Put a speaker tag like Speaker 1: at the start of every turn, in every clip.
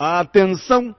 Speaker 1: A atenção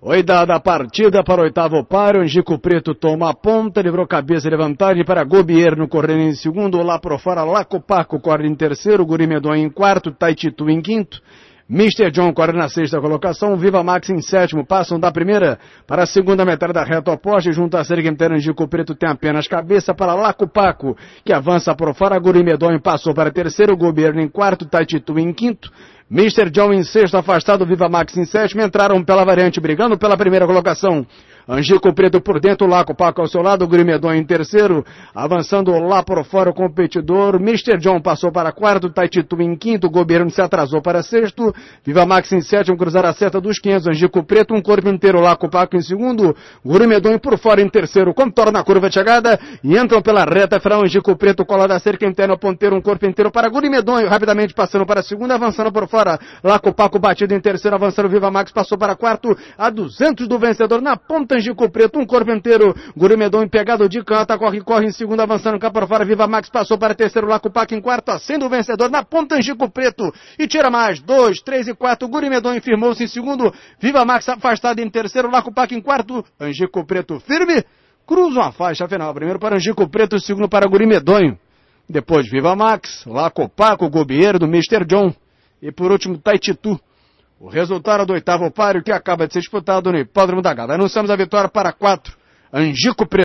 Speaker 1: foi dada a partida para o oitavo paro. onde Gico Preto toma a ponta, livrou cabeça e levantagem para Gobierno correndo em segundo, lá por fora, Lacopaco corre em terceiro, Guri Medon em quarto, Taititu em quinto, Mr. John corre na sexta colocação, Viva Max em sétimo, passam da primeira para a segunda metade da reta oposta, junto à Serga Interna Gico Preto tem apenas cabeça para Lacopaco, que avança pro fora, Guri Medon passou para terceiro, Gobierno em quarto, Taititu em quinto, Mr. John em sexto, afastado, Viva Max em sétimo, entraram pela variante brigando pela primeira colocação. Angico Preto por dentro, Laco Paco ao seu lado, Grimedon em terceiro, avançando lá por fora o competidor, Mr. John passou para quarto, Taititu em quinto, Goberno se atrasou para sexto, Viva Max em sétimo, cruzar a seta dos 500, Angico Preto, um corpo inteiro, Laco Paco em segundo, Grimedon por fora em terceiro, contorna a curva de chegada e entram pela reta Frão Angico Preto cola da cerca interna, ponteiro, um corpo inteiro para Grimedon, rapidamente passando para a segunda, avançando por fora, Laco Paco batido em terceiro, avançando, Viva Max passou para quarto, a 200 do vencedor na ponta Tangico Preto, um corpo inteiro, Gurimedon empregado de canta, corre, corre em segundo, avançando cá para fora, Viva Max passou para terceiro, Lacupac em quarto, sendo o vencedor na ponta Tangico Preto, e tira mais, dois, três e quatro, Gurimedon firmou-se em segundo, Viva Max afastado em terceiro, Lacupac em quarto, Angico Preto firme, cruza uma faixa final, primeiro para Angico Preto, segundo para Gurimedonho, depois Viva Max, Lacopaco, Gobieiro do Mr. John, e por último Taititu. O resultado do oitavo páreo que acaba de ser disputado no Hipódromo da Gávea. Anunciamos a vitória para quatro. Angico Preto.